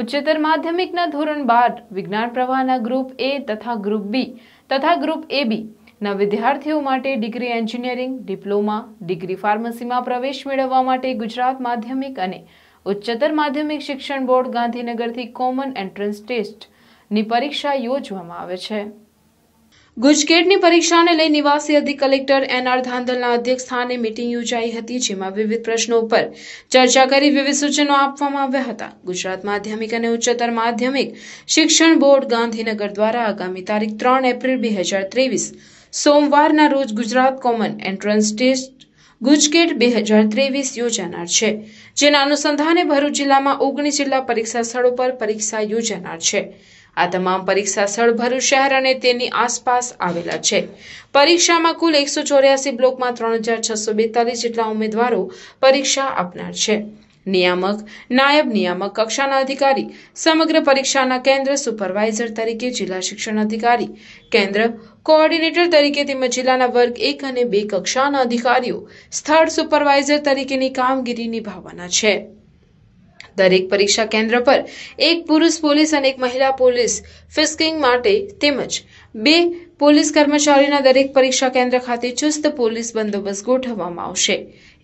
ઉચ્ચતર માધ્યમિકના ધોરણ બાર વિજ્ઞાન પ્રવાહના ગ્રુપ એ તથા ગ્રુપ બી તથા ગ્રુપ એ બી ના વિદ્યાર્થીઓ માટે ડિગ્રી એન્જિનિયરિંગ ડિપ્લોમા ડિગ્રી ફાર્મસીમાં પ્રવેશ મેળવવા માટે ગુજરાત માધ્યમિક અને ઉચ્ચતર માધ્યમિક શિક્ષણ બોર્ડ ગાંધીનગરથી કોમન એન્ટ્રન્સ ટેસ્ટની પરીક્ષા યોજવામાં આવે છે ગુજકેટની પરીક્ષાને લઈ નિવાસી અધિક કલેક્ટર એન આર ધાંધલના અધ્યક્ષ સ્થાને મિટિંગ યોજાઈ હતી જેમાં વિવિધ પ્રશ્નો ઉપર ચર્ચા કરી વિવિધ સૂચનો આપવામાં આવ્યા હતા ગુજરાત માધ્યમિક અને ઉચ્ચતર માધ્યમિક શિક્ષણ બોર્ડ ગાંધીનગર દ્વારા આગામી તારીખ ત્રણ એપ્રિલ બે હજાર ત્રેવીસ સોમવારના રોજ Gujarat common entrance test GUJCET બે હજાર ત્રેવીસ યોજાનાર છે જેના અનુસંધાને ભરૂચ જિલ્લામાં ઓગણીસ જિલ્લા પરીક્ષા સ્થળો પર પરીક્ષા યોજાનાર છે આ તમામ પરીક્ષા સ્થળ ભરૂચ શહેર અને તેની આસપાસ આવેલા છે પરીક્ષામાં કુલ એકસો ચોર્યાસી બ્લોકમાં ત્રણ હજાર છસો બેતાલીસ જેટલા ઉમેદવારો પરીક્ષા આપનાર છે નિયામક નાયબ નિયામક કક્ષાના અધિકારી સમગ્ર પરીક્ષાના કેન્દ્ર સુપરવાઇઝર તરીકે જિલ્લા શિક્ષણ અધિકારી કેન્દ્ર કોઓર્ડિનેટર તરીકે તેમજ જિલ્લાના વર્ગ એક અને બે કક્ષાના અધિકારીઓ સ્થળ સુપરવાઇઝર તરીકેની કામગીરી નિભાવવાના છે દરેક પરીક્ષા કેન્દ્ર પર એક પુરુષ પોલીસ અને એક મહિલા પોલીસ ફિસ્કિંગ માટે તેમજ બે પોલીસ કર્મચારીના દરેક પરીક્ષા કેન્દ્ર ખાતે ચુસ્ત પોલીસ બંદોબસ્ત ગોઠવવામાં આવશે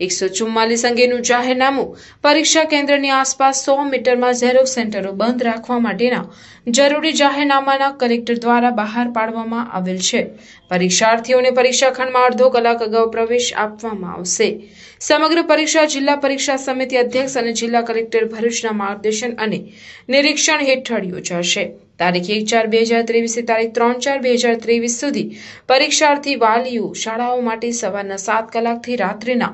એકસો ચુમ્માલીસ અંગેનું જાહેરનામું પરીક્ષા કેન્દ્રની આસપાસ સો મીટરમાં ઝેરોક્ષ સેન્ટરો બંધ રાખવા માટેના જરૂરી જાહેરનામાના કલેક્ટર દ્વારા બહાર પાડવામાં આવેલ છે પરીક્ષાર્થીઓને પરીક્ષા ખંડમાં અડધો કલાક અગાઉ પ્રવેશ આપવામાં આવશે સમગ્ર પરીક્ષા જિલ્લા પરીક્ષા સમિતિ અધ્યક્ષ અને જિલ્લા કલેક્ટર ભરૂચના માર્ગદર્શન અને નિરીક્ષણ હેઠળ યોજાશે તારીખ એક ચાર બે હજાર ત્રેવીસથી તારીખ ત્રણ ચાર બે હજાર ત્રેવીસ સુધી પરીક્ષાર્થી વાલીઓ શાળાઓ માટે સવારના સાત કલાકથી રાત્રિના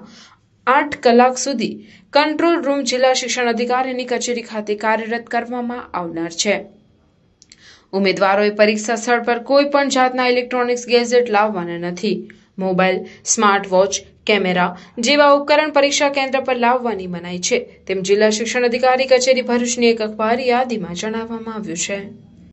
આઠ કલાક સુધી કંટ્રોલ રૂમ જિલ્લા શિક્ષણ અધિકારીની કચેરી ખાતે કાર્યરત કરવામાં આવનાર છે ઉમેદવારોએ પરીક્ષા સ્થળ પર કોઈ પણ જાતના ઇલેક્ટ્રોનિક્સ ગેજેટ લાવવાના નથી મોબાઈલ સ્માર્ટ વોચ કેમેરા જેવા ઉપકરણ પરીક્ષા કેન્દ્ર પર લાવવાની મનાઈ છે તેમ જિલ્લા શિક્ષણ અધિકારી કચેરી ભરૂચની એક અખબારી યાદીમાં જણાવવામાં આવ્યું છે